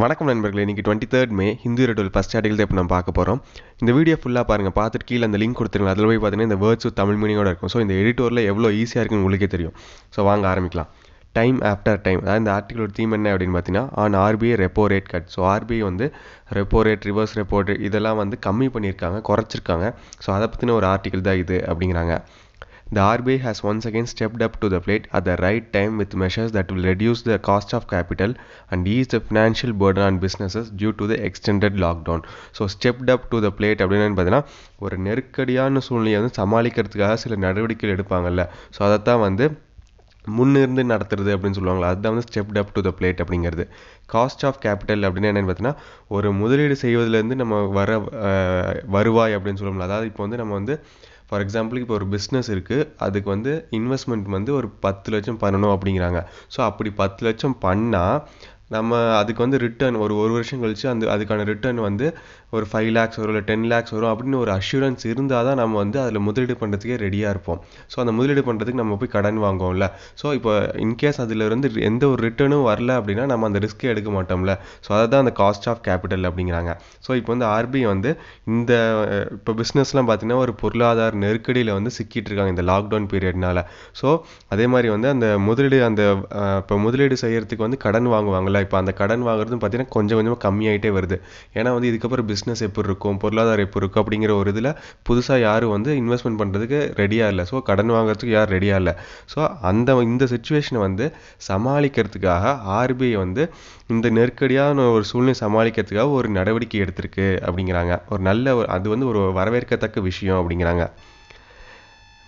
வணக்கம் நண்பர்களே இன்றைக்கி twenty third May Hindu editorial first article இப்போ நம்ம பார்க்க போகிறோம் இந்த வீடியோ ஃபுல்லாக பாருங்கள் பார்த்துட்டு கீழே அந்த லிங்க் கொடுத்துருங்க அதில் போய் பார்த்தீங்கன்னா இந்த வேர்ட்ஸ் தமிழ் மீனிங்கோட இருக்கும் ஸோ இந்த எடிட்டோரில் எவ்வளோ ஈஸியாக இருக்குன்னு உங்களுக்கே தெரியும் ஸோ வாங்க ஆரம்பிக்கலாம் டைம் ஆஃப்டர் டைம் அதாவது இந்த ஆர்டிகளோட தீம் என்ன அப்படின்னு பார்த்தீங்கன்னா on RBI repo rate cut so RBI வந்து repo rate reverse repo rate இதெல்லாம் வந்து கம்மி பண்ணியிருக்காங்க குறைச்சிருக்காங்க ஸோ அதை பற்றின ஒரு ஆர்டிகல் தான் இது அப்படிங்கிறாங்க The RBI has once again stepped up to the plate at the right time with measures that will reduce the cost of capital and ease the financial burden on businesses due to the extended lockdown. So stepped up to the plate அப்படின்னு பார்த்தீங்கன்னா ஒரு நெருக்கடியான சூழ்நிலையை வந்து சமாளிக்கிறதுக்காக சில நடவடிக்கைகள் எடுப்பாங்கல்ல so அதைத்தான் வந்து முன்னிருந்து நடத்துறது அப்படின்னு சொல்லுவாங்களா அதுதான் வந்து step up to the plate அப்படிங்கிறது காஸ்ட் ஆஃப் கேபிட்டல் அப்படின்னு என்னென்னு பார்த்தீங்கன்னா ஒரு முதலீடு செய்வதிலேருந்து நம்ம வர வருவாய் அப்படின்னு சொல்லுவோம்ல அதாவது இப்போ வந்து நம்ம வந்து ஃபார் எக்ஸாம்பிள் இப்போ ஒரு பிஸ்னஸ் இருக்குது அதுக்கு வந்து இன்வெஸ்ட்மெண்ட் வந்து ஒரு பத்து லட்சம் பண்ணணும் அப்படிங்கிறாங்க ஸோ அப்படி பத்து லட்சம் பண்ணால் நம்ம அதுக்கு வந்து ரிட்டர்ன் ஒரு ஒரு வருஷம் கழித்து அந்த அதுக்கான ரிட்டர்ன் வந்து ஒரு ஃபைவ் லேக்ஸ் வரும் இல்லை டென் லேக்ஸ் வரும் அப்படின்னு ஒரு அஷூரன்ஸ் இருந்தால் தான் நம்ம வந்து அதில் முதலீடு பண்ணுறதுக்கே ரெடியாக இருப்போம் ஸோ அந்த முதலீடு பண்ணுறதுக்கு நம்ம போய் கடன் வாங்குவோம்ல ஸோ இப்போ இன்கேஸ் அதில் இருந்து எந்த ஒரு ரிட்டர்னும் வரல அப்படின்னா நம்ம அந்த ரிஸ்க்கே எடுக்க மாட்டோம்ல ஸோ அதை தான் அந்த காஸ்ட் ஆஃப் கேபிட்டல் அப்படிங்கிறாங்க ஸோ இப்போ வந்து ஆர்பிஐ வந்து இந்த இப்போ பிஸ்னஸ்லாம் பார்த்தீங்கன்னா ஒரு பொருளாதார நெருக்கடியில் வந்து சிக்கிட்டு இருக்காங்க இந்த லாக்டவுன் பீரியட்னால ஸோ அதே மாதிரி வந்து அந்த முதலீடு அந்த இப்போ முதலீடு செய்கிறதுக்கு வந்து கடன் வாங்குவாங்கள்ல பார்த்தீங்களா இப்போ அந்த கடன் வாங்குறதும் பார்த்தீங்கன்னா கொஞ்சம் கொஞ்சமாக கம்மியாகிட்டே வருது ஏன்னா வந்து இதுக்கப்புறம் பிஸ்னஸ் எப்படி இருக்கும் பொருளாதாரம் எப்படி இருக்கும் அப்படிங்கிற ஒரு இதில் புதுசாக யாரும் வந்து இன்வெஸ்ட்மெண்ட் பண்ணுறதுக்கு ரெடியாக இல்லை ஸோ கடன் வாங்குறதுக்கு யாரும் ரெடியாக இல்லை ஸோ அந்த இந்த சுச்சுவேஷனை வந்து சமாளிக்கிறதுக்காக ஆர்பிஐ வந்து இந்த நெருக்கடியான ஒரு சூழ்நிலை சமாளிக்கிறதுக்காக ஒரு நடவடிக்கை எடுத்திருக்கு அப்படிங்கிறாங்க ஒரு நல்ல அது வந்து ஒரு வரவேற்கத்தக்க விஷயம் அப்படிங்கிறாங்க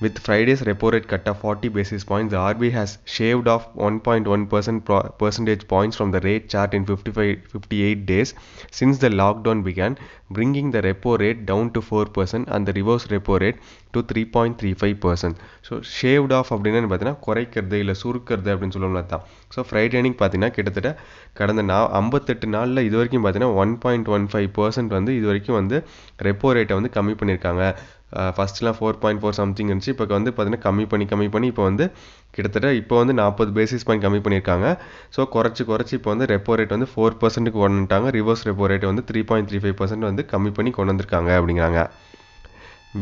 With Friday's repo rate cut of 40 basis points, the RBI has shaved off 1.1 percentage points from the rate chart in 55, 58 days since the lockdown began, bringing the repo rate down to 4% and the reverse repo rate to 3.35%. So shaved off அப்படின்னு பார்த்தீங்கன்னா குறைக்கிறது இல்லை சுருக்கிறது அப்படின்னு சொல்லலாம் தான் so Friday அன்னைக்கு பார்த்தீங்கன்னா கிட்டத்தட்ட கடந்த நா ஐம்பத்தெட்டு நாளில் இது வரைக்கும் பார்த்தீங்கன்னா one point one five percent வந்து இது வரைக்கும் வந்து ரெப்போ ரேட்டை வந்து கம்மி பண்ணியிருக்காங்க ஃபஸ்ட்லாம் ஃபோர் பாயிண்ட் ஃபோர் சம்திங் இருந்துச்சு இப்போ வந்து பார்த்திங்கன்னா கம்மி பண்ணி கம்மி பண்ணி இப்போ வந்து கிட்டத்தட்ட இப்போ வந்து நாற்பது பேசிஸ் பாயிண்ட் கம்மி பண்ணியிருக்காங்க ஸோ குறைச்சி குறைச்சி இப்போ வந்து ரெப்போ ரேட் வந்து ஃபோர் பர்சன்ட்டுக்கு ஒன்றுட்டாங்க ரிவர்ஸ் ரெப்போ ரேட் வந்து three point three five percent வந்து கம்மி பண்ணி கொண்டு வந்திருக்காங்க அப்படிங்கிறாங்க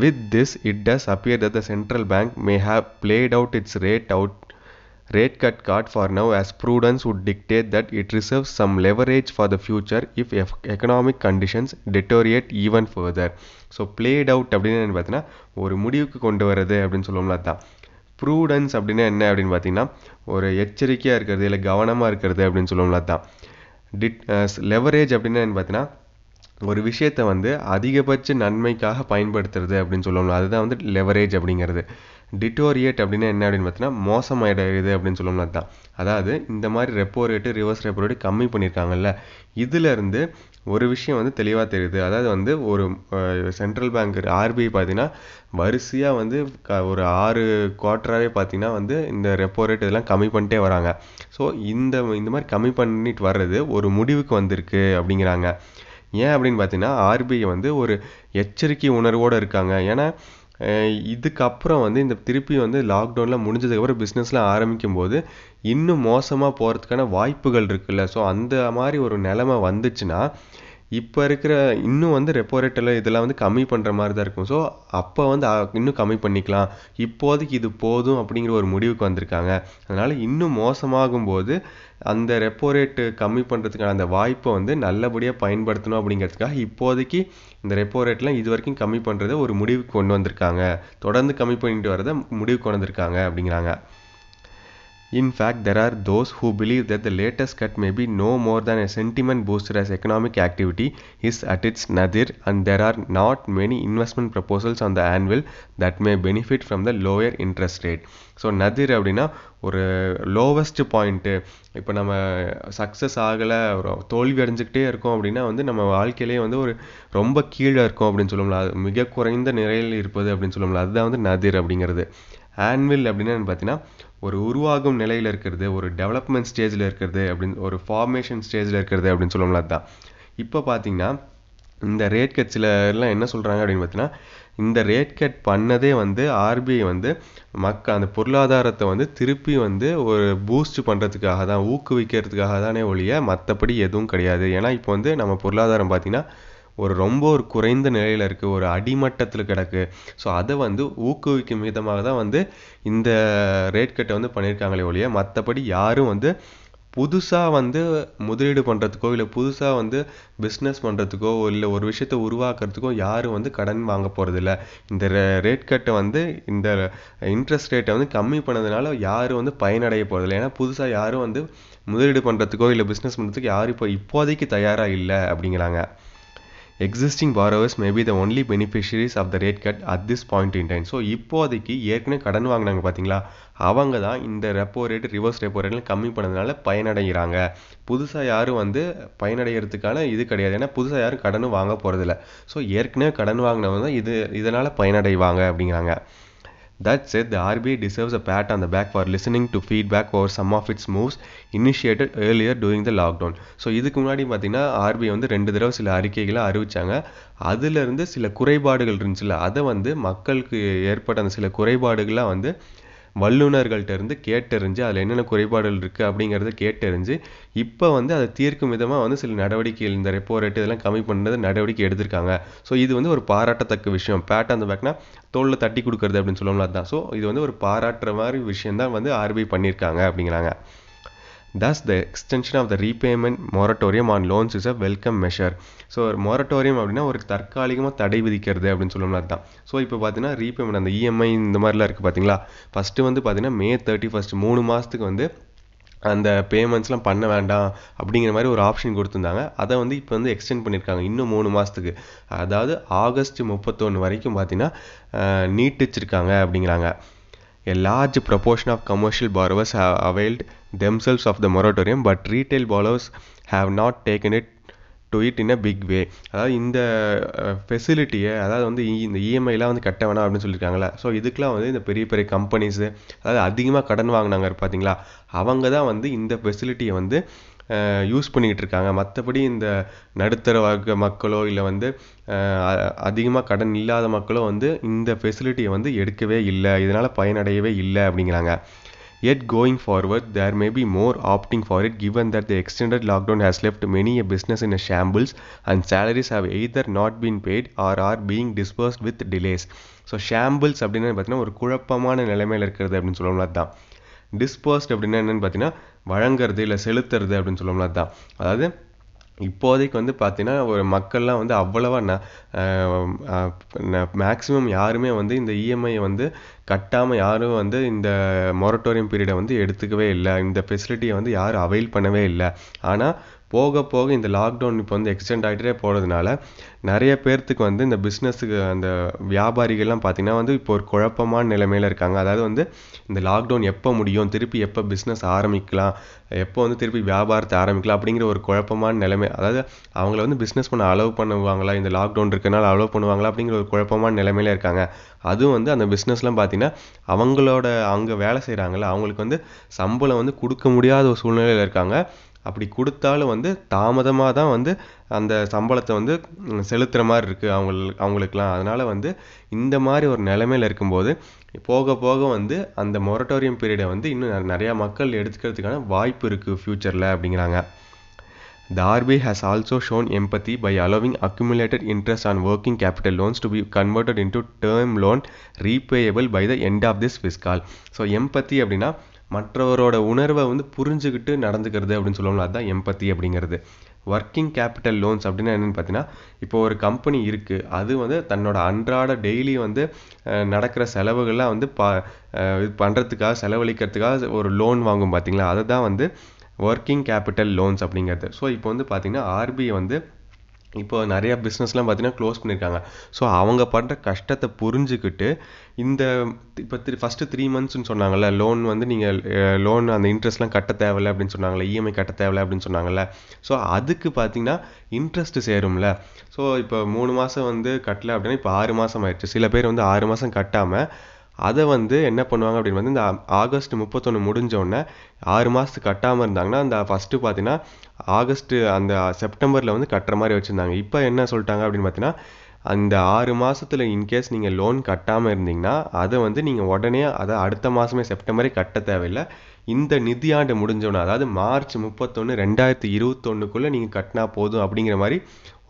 with this it does appear that the central bank may have played out its rate out Rate cut for for now as prudence would dictate that it reserves some leverage for the future if economic conditions deteriorate even further. So played out அப்படின்னு என்ன பார்த்தீங்கன்னா ஒரு முடிவுக்கு கொண்டு வர்றது அப்படின்னு சொல்லுவோம்ல அதுதான் ப்ரூடன்ஸ் அப்படின்னா என்ன அப்படின்னு பார்த்தீங்கன்னா ஒரு எச்சரிக்கையாக இருக்கிறது இல்லை கவனமாக இருக்கிறது அப்படின்னு சொல்லுவோம்ல அதுதான் டிட் லெவரேஜ் அப்படின்னா என்ன பார்த்தீங்கன்னா ஒரு விஷயத்தை வந்து அதிகபட்ச நன்மைக்காக பயன்படுத்துறது அப்படின்னு சொல்லுவோம்ல அதுதான் வந்து லெவரேஜ் அப்படிங்கிறது டிட்டோரியேட் அப்படின்னா என்ன அப்படின்னு பார்த்தீங்கன்னா மோசமாயிடுது அப்படின்னு சொல்லணும்னா தான் அதாவது இந்த மாதிரி repo rate reverse repo rate கம்மி பண்ணியிருக்காங்கல்ல இதிலேருந்து ஒரு விஷயம் வந்து தெளிவாக தெரியுது அதாவது வந்து ஒரு சென்ட்ரல் பேங்க் ஆர்பிஐ பார்த்தீங்கன்னா வரிசையாக வந்து க ஒரு ஆறு குவார்டராகவே பார்த்தீங்கன்னா வந்து இந்த ரெப்போ ரேட் இதெல்லாம் கம்மி பண்ணிட்டே வராங்க ஸோ இந்த இந்த மாதிரி கம்மி பண்ணிட்டு வர்றது ஒரு முடிவுக்கு வந்திருக்கு அப்படிங்கிறாங்க ஏன் அப்படின்னு பார்த்தீங்கன்னா ஆர்பிஐ வந்து ஒரு எச்சரிக்கை உணர்வோடு இருக்காங்க ஏன்னா இதுக்கப்புறம் வந்து இந்த திருப்பி வந்து லாக்டவுன்லாம் முடிஞ்சதுக்கப்புறம் பிஸ்னஸ்லாம் ஆரம்பிக்கும் போது இன்னும் மோசமாக போகிறதுக்கான வாய்ப்புகள் இருக்குல்ல ஸோ அந்த மாதிரி ஒரு நிலமை வந்துச்சுன்னா இப்போ இருக்கிற இன்னும் வந்து ரெப்போ இதெல்லாம் வந்து கம்மி பண்ணுற மாதிரி தான் இருக்கும் ஸோ அப்போ வந்து இன்னும் கம்மி பண்ணிக்கலாம் இப்போதைக்கு இது போதும் அப்படிங்கிற ஒரு முடிவுக்கு வந்திருக்காங்க அதனால் இன்னும் மோசமாகும் போது அந்த ரெப்போ ரேட்டு கம்மி பண்ணுறதுக்கான அந்த வாய்ப்பை வந்து நல்லபடியாக பயன்படுத்தணும் அப்படிங்கிறதுக்காக இப்போதைக்கு இந்த ரெப்போ ரேட்லாம் இது வரைக்கும் கம்மி பண்ணுறத ஒரு முடிவுக்கு கொண்டு வந்திருக்காங்க தொடர்ந்து கம்மி பண்ணிட்டு வரதை முடிவுக்கு கொண்டு வந்திருக்காங்க அப்படிங்கிறாங்க In fact, there are those who believe that the latest cut may be no more than a sentiment booster as economic activity is at its nadir and there are not many investment proposals on the anvil that may benefit from the lower interest rate. So nadir அப்படின்னா ஒரு lowest point இப்போ நம்ம success ஆகலை ஒரு தோல்வி அடைஞ்சிக்கிட்டே இருக்கோம் அப்படின்னா வந்து நம்ம வாழ்க்கையிலேயே வந்து ஒரு ரொம்ப கீழே இருக்கோம் அப்படின்னு சொல்லுவோம்ல அது மிக குறைந்த நிலையில் இருப்பது அப்படின்னு சொல்லுவோம்ல அதுதான் வந்து நதிர் அப்படிங்கிறது ஆன்வில் அப்படின்னு பார்த்தீங்கன்னா ஒரு உருவாகும் நிலையில் இருக்கிறது ஒரு டெவலப்மெண்ட் ஸ்டேஜில் இருக்கிறது அப்படின்னு ஒரு ஃபார்மேஷன் ஸ்டேஜில் இருக்கிறது அப்படின்னு சொல்லுவோம்ல அதுதான் இப்போ பார்த்தீங்கன்னா இந்த ரேட் கட் சில எல்லாம் என்ன சொல்கிறாங்க அப்படின்னு பார்த்தீங்கன்னா இந்த ரேட் கட் பண்ணதே வந்து ஆர்பிஐ வந்து மக்க அந்த பொருளாதாரத்தை வந்து திருப்பி வந்து ஒரு பூஸ்ட் பண்ணுறதுக்காக தான் ஊக்குவிக்கிறதுக்காக தானே ஒழிய மற்றபடி எதுவும் கிடையாது ஏன்னா இப்போ வந்து நம்ம பொருளாதாரம் பார்த்திங்கன்னா ஒரு ரொம்ப ஒரு குறைந்த நிலையில் இருக்குது ஒரு அடிமட்டத்தில் கிடக்கு ஸோ அதை வந்து ஊக்குவிக்கும் விதமாக தான் வந்து இந்த ரேட் கட்டை வந்து பண்ணியிருக்காங்களே ஒழிய மற்றபடி யாரும் வந்து புதுசாக வந்து முதலீடு பண்ணுறதுக்கோ இல்லை புதுசாக வந்து பிஸ்னஸ் பண்ணுறதுக்கோ இல்லை ஒரு விஷயத்தை உருவாக்குறதுக்கோ யாரும் வந்து கடன் வாங்க போகிறதில்ல இந்த ரேட் கட்டை வந்து இந்த இன்ட்ரெஸ்ட் ரேட்டை வந்து கம்மி பண்ணதுனால யாரும் வந்து பயனடைய போகிறதில்ல ஏன்னா புதுசாக யாரும் வந்து முதலீடு பண்ணுறதுக்கோ இல்லை பிஸ்னஸ் பண்ணுறதுக்கு யாரும் இப்போ இப்போதைக்கு தயாராக இல்லை அப்படிங்கிறாங்க existing borrowers may be the only beneficiaries of the rate cut at this point in time so இப்போதைக்கு ஏற்கனவே கடன் வாங்கினாங்க பார்த்தீங்களா அவங்க தான் இந்த ரெப்போ ரேட் ரிவர்ஸ் ரெப்போ ரேட்லாம் கம்மி பண்ணதுனால பயனடைகிறாங்க புதுசாக யாரும் வந்து பயனடைகிறதுக்கான இது கிடையாது ஏன்னா புதுசாக யாரும் கடனும் வாங்க போகிறதில்ல ஸோ ஏற்கனவே கடன் வாங்கினவங்க தான் இது இதனால் பயனடைவாங்க அப்படிங்கிறாங்க That said, the RBI deserves a pat on the back for listening to feedback over some of its moves initiated earlier during the lockdown. So இதுக்கு முன்னாடி பார்த்தீங்கன்னா ஆர்பிஐ வந்து ரெண்டு தடவை சில அறிக்கைகளை அறிவித்தாங்க அதிலிருந்து சில குறைபாடுகள் இருந்துச்சுல அதை வந்து மக்களுக்கு ஏற்பட்ட அந்த சில குறைபாடுகளாக வந்து வல்லுநர்கள்ட்ட இருந்து கேட்டறிஞ்சு அதில் என்னென்ன குறைபாடுகள் இருக்குது அப்படிங்கிறத கேட்டறிஞ்சு இப்போ வந்து அதை தீர்க்கும் விதமாக வந்து சில நடவடிக்கைகள் இந்த ரெப்போ ரேட் இதெல்லாம் கம்மி பண்ணுறது நடவடிக்கை எடுத்திருக்காங்க ஸோ இது வந்து ஒரு பாராட்டத்தக்க விஷயம் பேட் அந்த பேக்னா தோளில் தட்டி கொடுக்குறது அப்படின்னு சொல்லுவோம்ல அதுதான் ஸோ இது வந்து ஒரு பாராட்டுற மாதிரி விஷயம் தான் வந்து ஆர்பிஐ பண்ணியிருக்காங்க அப்படிங்கிறாங்க thus the extension of the repayment moratorium on loans is a welcome measure so ஒரு மொரட்டோரியம் அப்படின்னா ஒரு தற்காலிகமாக தடை விதிக்கிறது அப்படின்னு சொல்லணும்னா அதுதான் ஸோ இப்போ பார்த்தீங்கன்னா ரீபேமெண்ட் அந்த இஎம்ஐ e இந்த மாதிரிலாம் இருக்குது பார்த்தீங்களா ஃபஸ்ட்டு வந்து பார்த்தீங்கன்னா மே தேர்ட்டி ஃபஸ்ட் மூணு மாதத்துக்கு வந்து அந்த பேமெண்ட்ஸ்லாம் பண்ண வேண்டாம் அப்படிங்கிற மாதிரி ஒரு ஆப்ஷன் கொடுத்துருந்தாங்க அதை வந்து இப்போ வந்து எக்ஸ்டெண்ட் பண்ணியிருக்காங்க இன்னும் மூணு மாதத்துக்கு அதாவது ஆகஸ்ட் முப்பத்தொன்று வரைக்கும் பார்த்தீங்கன்னா நீட்டிச்சிருக்காங்க அப்படிங்கிறாங்க a large proportion of commercial borrowers availed themselves of the moratorium but retail borrowers have not taken it to it in a big way அதாவது இந்த ஃபெசிலிட்டியை அதாவது வந்து இந்த இஎம்ஐலாம் e வந்து கட்ட வேணாம் அப்படின்னு சொல்லியிருக்காங்களே ஸோ இதுக்கெலாம் வந்து இந்த பெரிய பெரிய கம்பெனிஸு அதாவது அதிகமாக கடன் வாங்கினாங்க பார்த்தீங்களா அவங்க தான் வந்து இந்த ஃபெசிலிட்டியை வந்து யூஸ் பண்ணிக்கிட்டு இருக்காங்க மற்றபடி இந்த நடுத்தர வர்க்க மக்களோ இல்லை வந்து அதிகமாக கடன் இல்லாத மக்களோ வந்து இந்த ஃபெசிலிட்டியை வந்து எடுக்கவே இல்லை இதனால் பயனடையவே இல்லை அப்படிங்கிறாங்க Yet going forward, there may be more opting for it given that the extended lockdown has left many a business in a shambles and salaries have either not been paid or are being dispersed with delays. So shambles அப்படின்னு பார்த்தீங்கன்னா ஒரு குழப்பமான நிலைமையில் இருக்கிறது அப்படின்னு சொல்லணும்ல அதுதான் dispersed அப்படின்னா என்னென்னு பார்த்தீங்கன்னா வழங்குறது இல்லை செலுத்துறது அப்படின்னு சொல்லணும்ல அதுதான் அதாவது இப்போதைக்கு வந்து பார்த்தீங்கன்னா ஒரு மக்கள்லாம் வந்து அவ்வளவா ந மேக்ஸிமம் யாருமே வந்து இந்த இஎம்ஐயை e வந்து கட்டாமல் யாரும் வந்து இந்த மொரட்டோரியம் பீரியடை வந்து எடுத்துக்கவே இல்லை இந்த ஃபெசிலிட்டியை வந்து யாரும் அவைல் பண்ணவே இல்லை ஆனால் போக போக இந்த லாக்டவுன் இப்போ வந்து எக்ஸ்டெண்ட் ஆகிட்டே போகிறதுனால நிறைய பேர்த்துக்கு வந்து இந்த பிஸ்னஸுக்கு அந்த வியாபாரிகள்லாம் பார்த்திங்கன்னா வந்து இப்போ ஒரு குழப்பமான நிலைமையில் இருக்காங்க அதாவது வந்து இந்த லாக்டவுன் எப்போ முடியும் திருப்பி எப்போ பிஸ்னஸ் ஆரம்பிக்கலாம் எப்போ வந்து திருப்பி வியாபாரத்தை ஆரம்பிக்கலாம் அப்படிங்கிற ஒரு குழப்பமான நிலைமை அதாவது அவங்கள வந்து பிஸ்னஸ் பண்ண அலோவ் பண்ணுவாங்களா இந்த லாக்டவுன் இருக்கிறனால அலோவ் பண்ணுவாங்களா அப்படிங்கிற ஒரு குழப்பமான நிலைமையில் இருக்காங்க அதுவும் வந்து அந்த பிஸ்னஸ்லாம் பார்த்திங்கன்னா அவங்களோட அங்கே வேலை செய்கிறாங்கள அவங்களுக்கு வந்து சம்பளம் வந்து கொடுக்க முடியாத ஒரு சூழ்நிலையில் இருக்காங்க அப்படி கொடுத்தாலும் வந்து தாமதமாக தான் வந்து அந்த சம்பளத்தை வந்து செலுத்துகிற மாதிரி இருக்குது அவங்க அவங்களுக்குலாம் அதனால் வந்து இந்த மாதிரி ஒரு நிலைமையில் இருக்கும்போது போக போக வந்து அந்த மொரட்டோரியம் பீரியடை வந்து இன்னும் நிறையா மக்கள் எடுத்துக்கிறதுக்கான வாய்ப்பு இருக்குது ஃப்யூச்சரில் அப்படிங்கிறாங்க Darby has also shown empathy by allowing accumulated interest on working capital loans to be converted into term loan repayable by the end of this fiscal so empathy அப்படின்னா மற்றவரோட உணர்வை வந்து புரிஞ்சுக்கிட்டு நடந்துக்கிறது அப்படின்னு சொல்லுவாங்களா அதுதான் எம்பத்தி அப்படிங்கிறது ஒர்க்கிங் கேபிட்டல் லோன்ஸ் அப்படின்னா என்னென்னு பார்த்தீங்கன்னா இப்போ ஒரு கம்பெனி இருக்குது அது வந்து தன்னோட அன்றாட டெய்லி வந்து நடக்கிற செலவுகள்லாம் வந்து பா இது பண்ணுறதுக்காக செலவழிக்கிறதுக்காக ஒரு லோன் வாங்கும் பார்த்தீங்களா அதை தான் வந்து ஒர்க்கிங் கேபிட்டல் லோன்ஸ் அப்படிங்கிறது ஸோ இப்போ வந்து பார்த்திங்கன்னா ஆர்பிஐ வந்து இப்போ நிறையா பிஸ்னஸ்லாம் பார்த்தீங்கன்னா க்ளோஸ் பண்ணியிருக்காங்க ஸோ அவங்க படுற கஷ்டத்தை புரிஞ்சுக்கிட்டு இந்த இப்போ த்ரீ ஃபஸ்ட்டு த்ரீ மந்த்ஸ்ன்னு சொன்னாங்கல்ல லோன் வந்து நீங்கள் லோன் அந்த இன்ட்ரெஸ்ட்லாம் கட்ட தேவையில்ல அப்படின்னு சொன்னாங்கல்ல இஎம்ஐ e கட்ட தேவையில்ல அப்படின்னு சொன்னாங்கல்ல ஸோ அதுக்கு பார்த்தீங்கன்னா இன்ட்ரெஸ்ட்டு சேரும்ல ஸோ இப்போ மூணு மாதம் வந்து கட்டலை அப்படின்னா இப்போ ஆறு மாதம் ஆயிடுச்சு சில பேர் வந்து ஆறு மாதம் கட்டாமல் அதை வந்து என்ன பண்ணுவாங்க அப்படின்னு வந்து இந்த ஆகஸ்ட் முப்பத்தொன்று முடிஞ்சோடனே ஆறு மாதத்துக்கு கட்டாமல் இருந்தாங்கன்னா அந்த ஃபஸ்ட்டு பார்த்தீங்கன்னா ஆகஸ்ட்டு அந்த செப்டம்பரில் வந்து கட்டுற மாதிரி வச்சுருந்தாங்க இப்போ என்ன சொல்லிட்டாங்க அப்படின்னு பார்த்தீங்கன்னா அந்த ஆறு மாதத்தில் இன்கேஸ் நீங்கள் லோன் கட்டாமல் இருந்தீங்கன்னா அதை வந்து நீங்கள் உடனே அதை அடுத்த மாதமே செப்டம்பரே கட்ட தேவையில்லை இந்த நிதியாண்டு முடிஞ்சோடனே அதாவது மார்ச் முப்பத்தொன்று ரெண்டாயிரத்தி இருபத்தொன்னுக்குள்ளே நீங்கள் கட்டினா போதும் அப்படிங்கிற மாதிரி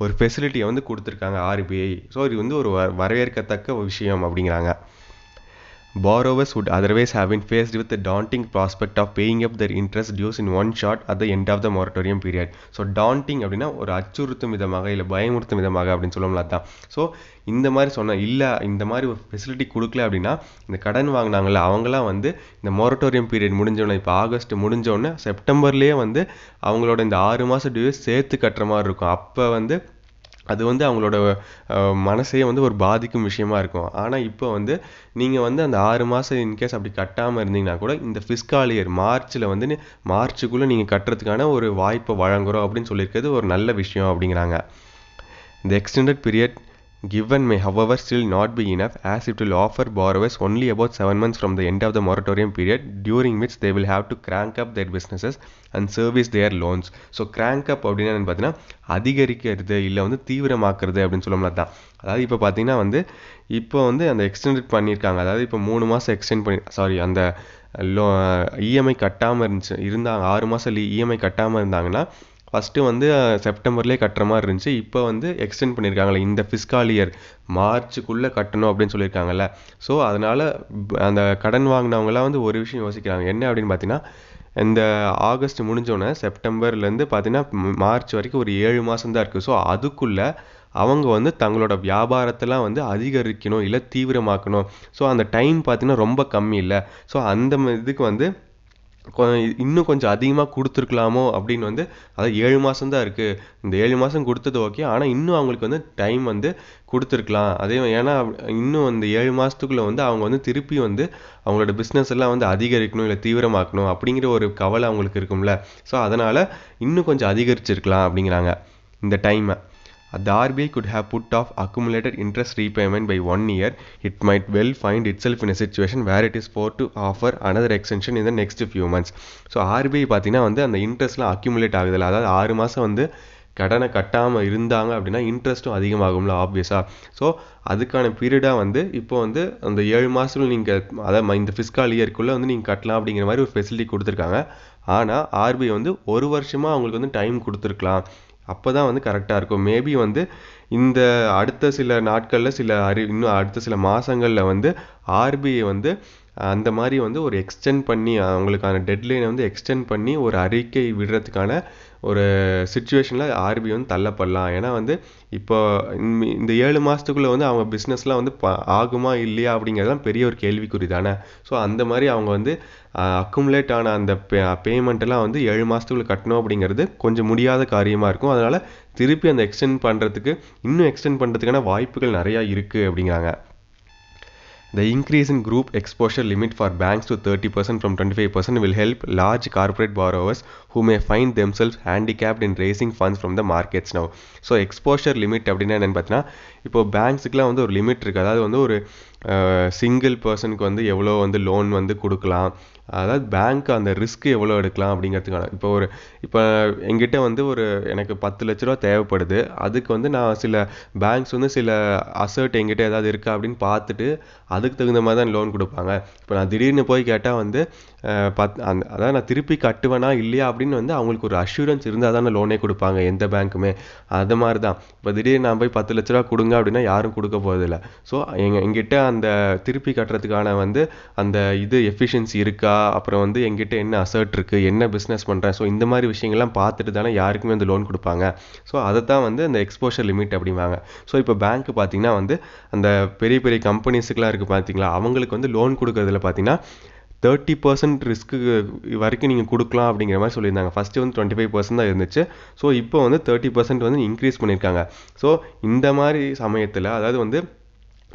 ஒரு ஃபெசிலிட்டியை வந்து கொடுத்துருக்காங்க ஆர்பிஐ ஸோ இது வந்து ஒரு வரவேற்கத்தக்க விஷயம் அப்படிங்கிறாங்க Borrowers would otherwise have been faced with the daunting prospect of paying up their interest dues in one shot at the end of the moratorium period. So daunting அப்படின்னா ஒரு அச்சுறுத்தும் விதமாக இல்லை பயமுறுத்தும் விதமாக அப்படின்னு சொல்லணும்ல அதான் ஸோ இந்த மாதிரி சொன்ன இல்லை இந்த மாதிரி ஒரு ஃபெசிலிட்டி கொடுக்கல அப்படின்னா இந்த கடன் வாங்கினாங்கல்ல அவங்களாம் வந்து இந்த மொரட்டோரியம் பீரியட் முடிஞ்சோடனே இப்போ ஆகஸ்ட் முடிஞ்சோடனே செப்டம்பர்லேயே வந்து அவங்களோட இந்த ஆறு மாதம் டியூஸ் சேர்த்து கட்டுற மாதிரி இருக்கும் அப்போ வந்து அது வந்து அவங்களோட மனசையே வந்து ஒரு பாதிக்கும் விஷயமா இருக்கும் ஆனால் இப்போ வந்து நீங்கள் வந்து அந்த ஆறு மாதம் இன்கேஸ் அப்படி கட்டாமல் இருந்தீங்கன்னா கூட இந்த ஃபிஸ்கால் இயர் மார்ச்சில் வந்து மார்ச்சுக்குள்ளே நீங்கள் கட்டுறதுக்கான ஒரு வாய்ப்பை வழங்குகிறோம் அப்படின்னு சொல்லியிருக்கிறது ஒரு நல்ல விஷயம் அப்படிங்கிறாங்க இந்த extended period given may however still not be enough as it will offer borrowers only about 7 months from the end of the moratorium period during which they will have to crank up their businesses and service their loans so crank up அப்படின்னு பார்த்தீங்கன்னா அதிகரிக்கிறது இல்லை வந்து தீவிரமாக்குறது அப்படின்னு சொல்லலாம் தான் அதாவது இப்போ பார்த்தீங்கன்னா வந்து இப்போ வந்து அந்த எக்ஸ்டெண்ட் பண்ணியிருக்காங்க அதாவது இப்போ மூணு மாதம் எக்ஸ்டெண்ட் பண்ணி சாரி அந்த லோ இஎம்ஐ e கட்டாமல் இருந்துச்சு இருந்தாங்க ஆறு மாதம் இஎம்ஐ e கட்டாமல் இருந்தாங்கன்னா ஃபஸ்ட்டு வந்து செப்டம்பர்லேயே கட்டுற மாதிரி இருந்துச்சு இப்போ வந்து எக்ஸ்டெண்ட் பண்ணியிருக்காங்களே இந்த ஃபிஸ்கால் இயர் மார்ச்சுக்குள்ளே கட்டணும் அப்படின்னு சொல்லியிருக்காங்கல்ல ஸோ அதனால் அந்த கடன் வாங்கினவங்களாம் வந்து ஒரு விஷயம் யோசிக்கிறாங்க என்ன அப்படின்னு பார்த்தீங்கன்னா இந்த ஆகஸ்ட் முடிஞ்சோடனே செப்டம்பர்லேருந்து பார்த்தீங்கன்னா மார்ச் வரைக்கும் ஒரு ஏழு மாதம் தான் இருக்குது ஸோ அதுக்குள்ளே அவங்க வந்து தங்களோட வியாபாரத்தெல்லாம் வந்து அதிகரிக்கணும் இல்லை தீவிரமாக்கணும் ஸோ அந்த டைம் பார்த்திங்கன்னா ரொம்ப கம்மி இல்லை ஸோ அந்த இதுக்கு வந்து இன்னும் கொஞ்சம் அதிகமாக கொடுத்துருக்கலாமோ அப்படின்னு வந்து அதாவது ஏழு மாதம் தான் இருக்குது இந்த ஏழு மாதம் கொடுத்தது ஓகே ஆனால் இன்னும் அவங்களுக்கு வந்து டைம் வந்து கொடுத்துருக்கலாம் அதே ஏன்னா இன்னும் அந்த ஏழு மாதத்துக்குள்ளே வந்து அவங்க வந்து திருப்பி வந்து அவங்களோட பிஸ்னஸ் எல்லாம் வந்து அதிகரிக்கணும் இல்லை தீவிரமாக்கணும் அப்படிங்கிற ஒரு கவலை அவங்களுக்கு இருக்கும்ல ஸோ அதனால் இன்னும் கொஞ்சம் அதிகரிச்சிருக்கலாம் அப்படிங்கிறாங்க இந்த டைமை The RBI could have put off accumulated interest repayment by one year. It might well find itself in a situation where it is forced to offer another extension in the next few months. So RBI பார்த்தீங்கன்னா வந்து அந்த இன்ட்ரெஸ்ட்லாம் accumulate ஆகுதில்ல அதாவது ஆறு மாதம் வந்து கடனை கட்டாமல் இருந்தாங்க அப்படின்னா இன்ட்ரெஸ்ட்டும் அதிகமாகும்ல ஆப்வியஸாக ஸோ அதுக்கான பீரியடாக வந்து இப்போ வந்து அந்த ஏழு மாதத்தில் நீங்கள் அதாவது இந்த ஃபிஸ்கால் இயர்க்குள்ளே வந்து நீங்கள் கட்டலாம் அப்படிங்கிற மாதிரி ஒரு ஃபெசிலிட்டி கொடுத்துருக்காங்க ஆனால் ஆர்பிஐ வந்து ஒரு வருஷமாக அவங்களுக்கு வந்து டைம் கொடுத்துருக்கலாம் அப்போ தான் வந்து கரெக்டாக இருக்கும் மேபி வந்து இந்த அடுத்த சில நாட்களில் சில அறி இன்னும் அடுத்த சில மாதங்களில் வந்து ஆர்பிஐ வந்து அந்த மாதிரி வந்து ஒரு எக்ஸ்டெண்ட் பண்ணி அவங்களுக்கான டெட்லைனை வந்து எக்ஸ்டெண்ட் பண்ணி ஒரு அறிக்கை விடுறதுக்கான ஒரு சுச்சுவேஷனில் ஆர்பி வந்து தள்ளப்படலாம் ஏன்னா வந்து இப்போ இந்த ஏழு மாதத்துக்குள்ளே வந்து அவங்க பிஸ்னஸ்லாம் வந்து ஆகுமா இல்லையா அப்படிங்கிறதுலாம் பெரிய ஒரு கேள்விக்குறி தானே ஸோ அந்த மாதிரி அவங்க வந்து அக்குமுலேட் ஆன அந்த பே பேமெண்ட்டெல்லாம் வந்து ஏழு மாதத்துக்குள்ளே கட்டணும் அப்படிங்கிறது கொஞ்சம் முடியாத காரியமாக இருக்கும் அதனால் திருப்பி அந்த எக்ஸ்டெண்ட் பண்ணுறதுக்கு இன்னும் எக்ஸ்டெண்ட் பண்ணுறதுக்கான வாய்ப்புகள் நிறையா இருக்குது அப்படிங்கிறாங்க The increase in group exposure limit for banks to 30% from 25% will help large corporate borrowers who may find themselves handicapped in raising funds from the markets now. So exposure limit அப்படின்னா என்னென்னு பார்த்தீங்கன்னா இப்போ பேங்க்ஸுக்குலாம் வந்து ஒரு லிமிட் இருக்குது அதாவது வந்து ஒரு சிங்கிள் பர்சனுக்கு வந்து எவ்வளோ வந்து லோன் வந்து கொடுக்கலாம் அதாவது பேங்க் அந்த ரிஸ்க் எவ்வளோ எடுக்கலாம் அப்படிங்கிறதுக்கான இப்போ ஒரு இப்போ எங்கிட்ட வந்து ஒரு எனக்கு பத்து லட்ச ரூபா தேவைப்படுது அதுக்கு வந்து நான் சில பேங்க்ஸ் வந்து சில அசர்ட் எங்கிட்ட ஏதாவது இருக்கா அப்படின்னு பார்த்துட்டு அதுக்கு தகுந்த மாதிரி தான் லோன் கொடுப்பாங்க இப்போ நான் திடீர்னு போய் கேட்டால் வந்து பத் அந்த அதான் நான் திருப்பி கட்டுவேனா இல்லையா அப்படின்னு வந்து அவங்களுக்கு ஒரு அஷூரன்ஸ் இருந்தால் தானே லோனே கொடுப்பாங்க எந்த பேங்க்குமே அது மாதிரி தான் இப்போ திடீர்னு நான் போய் பத்து லட்ச ரூபா கொடுங்க அப்படின்னா யாரும் கொடுக்க போகிறதில்ல ஸோ எங்கள் எங்கிட்ட அந்த திருப்பி கட்டுறதுக்கான வந்து அந்த இது எஃபிஷியன்சி இருக்கா அப்புறம் வந்து எங்கிட்ட என்ன அசர்ட் இருக்குது என்ன பிஸ்னஸ் பண்ணுறேன் ஸோ இந்த மாதிரி விஷயங்கள்லாம் பார்த்துட்டு தானே யாருக்குமே வந்து லோன் கொடுப்பாங்க ஸோ அதை தான் வந்து அந்த எக்ஸ்போஷர் லிமிட் அப்படிம்பாங்க ஸோ இப்போ பேங்க் பார்த்திங்கன்னா வந்து அந்த பெரிய பெரிய கம்பெனிஸுக்கெலாம் இருக்குது பார்த்தீங்களா அவங்களுக்கு வந்து லோன் கொடுக்குறதுல பார்த்திங்கன்னா தேர்ட்டி பர்சன்ட் ரிஸ்க்கு வரைக்கும் நீங்கள் கொடுக்கலாம் அப்படிங்கிற மாதிரி சொல்லியிருந்தாங்க ஃபஸ்ட்டு வந்து டுவெண்ட்டி ஃபைவ் பர்சன்ட் தான் இருந்துச்சு ஸோ இப்போ வந்து தேர்ட்டி பர்சன்ட் வந்து இன்க்ரீஸ் பண்ணியிருக்காங்க ஸோ இந்த மாதிரி சமயத்தில் அதாவது வந்து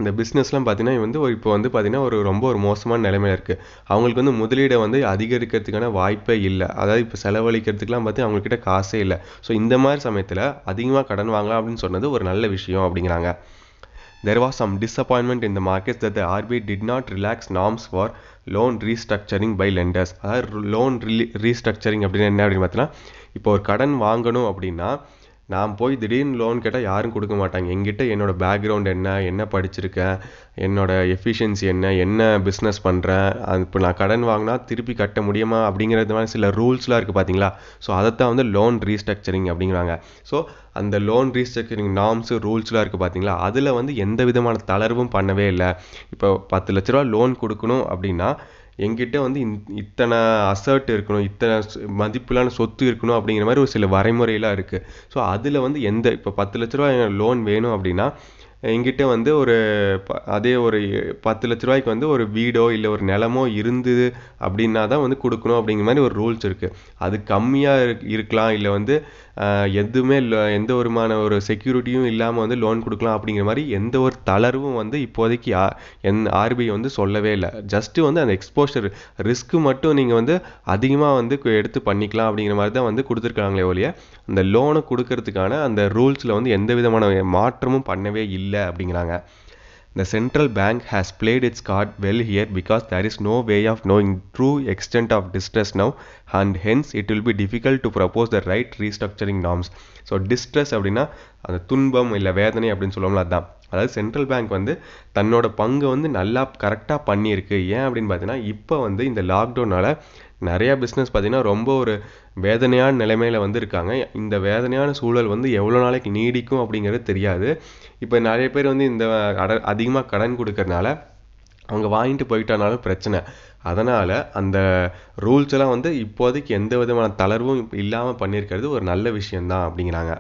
இந்த பிஸ்னஸ்லாம் பார்த்தீங்கன்னா வந்து இப்போ வந்து பார்த்திங்கன்னா ஒரு ரொம்ப ஒரு மோசமான நிலைமையில இருக்குது அவங்களுக்கு வந்து முதலீடை வந்து அதிகரிக்கிறதுக்கான வாய்ப்பே இல்லை அதாவது இப்போ செலவழிக்கிறதுக்கெலாம் பார்த்து அவங்கக்கிட்ட காசே இல்லை ஸோ இந்த மாதிரி சமயத்தில் அதிகமாக கடன் வாங்கலாம் அப்படின்னு சொன்னது ஒரு நல்ல விஷயம் அப்படிங்கிறாங்க there was some disappointment in the markets that the RBI did not relax norms for loan restructuring by lenders. அதாவது லோன் ரீ ரீஸ்ட்ரக்சரிங் அப்படின்னு என்ன அப்படின்னு பார்த்தீங்கன்னா இப்போ ஒரு கடன் வாங்கணும் அப்படின்னா நான் போய் திடீர்னு லோன் கேட்டால் யாரும் கொடுக்க மாட்டாங்க எங்கிட்ட என்னோடய பேக்ரவுண்ட் என்ன என்ன படிச்சிருக்கேன் என்னோடய எஃபிஷியன்சி என்ன என்ன பிஸ்னஸ் பண்ணுறேன் இப்போ நான் கடன் வாங்கினா திருப்பி கட்ட முடியுமா அப்படிங்கிறது மாதிரி சில ரூல்ஸ்லாம் இருக்குது பார்த்தீங்களா ஸோ அதைத்தான் வந்து லோன் ரீஸ்ட்ரக்சரிங் அப்படிங்கிறாங்க ஸோ அந்த லோன் ரீஸ்ட்ரக்சரிங் நார்ம்ஸு ரூல்ஸ்லாம் இருக்குது பார்த்தீங்களா அதில் வந்து எந்த விதமான தளர்வும் பண்ணவே இல்லை இப்போ பத்து லட்ச ரூபா லோன் கொடுக்கணும் அப்படின்னா எங்கிட்ட வந்து இத்தனை அசர்ட் இருக்கணும் இத்தனை மதிப்பிலான சொத்து இருக்கணும் அப்படிங்கிற மாதிரி ஒரு சில வரைமுறையெல்லாம் இருக்குது ஸோ அதில் வந்து எந்த இப்போ பத்து லட்ச ரூபா லோன் வேணும் அப்படின்னா எங்கிட்ட வந்து ஒரு ப அதே ஒரு பத்து லட்ச ரூபாய்க்கு வந்து ஒரு வீடோ இல்லை ஒரு நிலமோ இருந்தது அப்படின்னா தான் வந்து கொடுக்கணும் அப்படிங்கிற மாதிரி ஒரு ரூல்ஸ் இருக்குது அது கம்மியாக இருக் இருக்கலாம் இல்லை வந்து எதுவுமே இல்லை எந்த ஒருமான ஒரு செக்யூரிட்டியும் இல்லாமல் வந்து லோன் கொடுக்கலாம் அப்படிங்கிற மாதிரி எந்த ஒரு தளர்வும் வந்து இப்போதைக்கு ஆ என் ஆர்பிஐ வந்து சொல்லவே இல்லை ஜஸ்ட்டு வந்து அந்த எக்ஸ்போஷர் ரிஸ்க்கு மட்டும் நீங்கள் வந்து அதிகமாக வந்து எடுத்து பண்ணிக்கலாம் அப்படிங்கிற மாதிரி தான் வந்து கொடுத்துருக்காங்களே ஒழிய அந்த லோனை கொடுக்கறதுக்கான அந்த ரூல்ஸில் வந்து எந்த விதமான மாற்றமும் பண்ணவே இல்லை இல்லை அப்படிங்கிறாங்க the central bank has played its card well here because there is no way of knowing true extent of distress now and hence it will be difficult to propose the right restructuring norms so distress அப்படின்னா அந்த துன்பம் இல்லை வேதனை அப்படின்னு சொல்லுவோம்ல அதுதான் அதாவது central bank வந்து தன்னோட பங்கு வந்து நல்லா கரெக்டாக பண்ணியிருக்கு ஏன் அப்படின்னு பார்த்தீங்கன்னா இப்போ வந்து இந்த லாக்டவுனால் நிறையா பிஸ்னஸ் பார்த்திங்கன்னா ரொம்ப ஒரு வேதனையான நிலைமையில் வந்து இருக்காங்க இந்த வேதனையான சூழல் வந்து எவ்வளோ நாளைக்கு நீடிக்கும் அப்படிங்கிறது தெரியாது இப்போ நிறைய பேர் வந்து இந்த கடன் அதிகமாக கடன் கொடுக்கறனால அவங்க வாங்கிட்டு போயிட்டானாலும் பிரச்சனை அதனால் அந்த ரூல்ஸ் எல்லாம் வந்து இப்போதைக்கு எந்த விதமான தளர்வும் இல்லாமல் பண்ணியிருக்கிறது ஒரு நல்ல தான் அப்படிங்கிறாங்க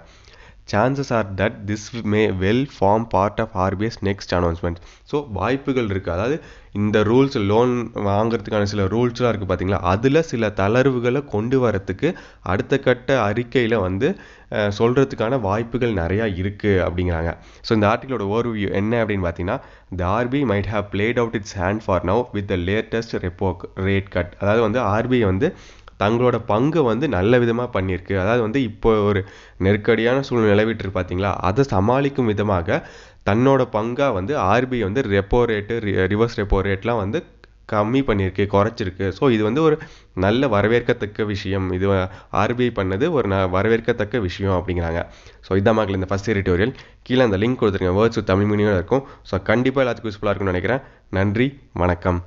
chances are that this may well form part of RBI's next announcement so வாய்ப்புகள் இருக்குது அதாவது இந்த ரூல்ஸ் லோன் வாங்குறதுக்கான சில ரூல்ஸ்லாம் இருக்குது பார்த்தீங்களா அதில் சில தளர்வுகளை கொண்டு வரத்துக்கு அடுத்த கட்ட அறிக்கையில் வந்து சொல்கிறதுக்கான வாய்ப்புகள் நிறையா இருக்குது அப்படிங்கிறாங்க ஸோ இந்த ஆர்டிகளோட வியூ என்ன அப்படின்னு பார்த்தீங்கன்னா the RBI might have played out its hand for now with the latest repo rate cut அதாவது வந்து ஆர்பிஐ வந்து தங்களோட பங்கை வந்து நல்ல விதமாக பண்ணியிருக்கு அதாவது வந்து இப்போ ஒரு நெருக்கடியான சூழ்நிலை நிலவிட்டு பார்த்தீங்களா அதை சமாளிக்கும் விதமாக தன்னோட பங்காக வந்து ஆர்பிஐ வந்து ரெப்போ ரேட்டு ரிவர்ஸ் ரெப்போ ரேட்லாம் வந்து கம்மி பண்ணியிருக்கு குறைச்சிருக்கு ஸோ இது வந்து ஒரு நல்ல வரவேற்கத்தக்க விஷயம் இது ஆர்பிஐ பண்ணது ஒரு ந வரவேற்கத்தக்க விஷயம் அப்படிங்கிறாங்க ஸோ இதான் மக்கள் இந்த ஃபஸ்ட் எடிட்டோரியல் கீழே அந்த லிங்க் கொடுத்துருங்க வேர்ட்ஸ் தமிழ் மீனியோட இருக்கும் ஸோ கண்டிப்பாக எல்லாத்துக்கும் யூஸ்ஃபுல்லாக இருக்கும்னு நினைக்கிறேன் நன்றி வணக்கம்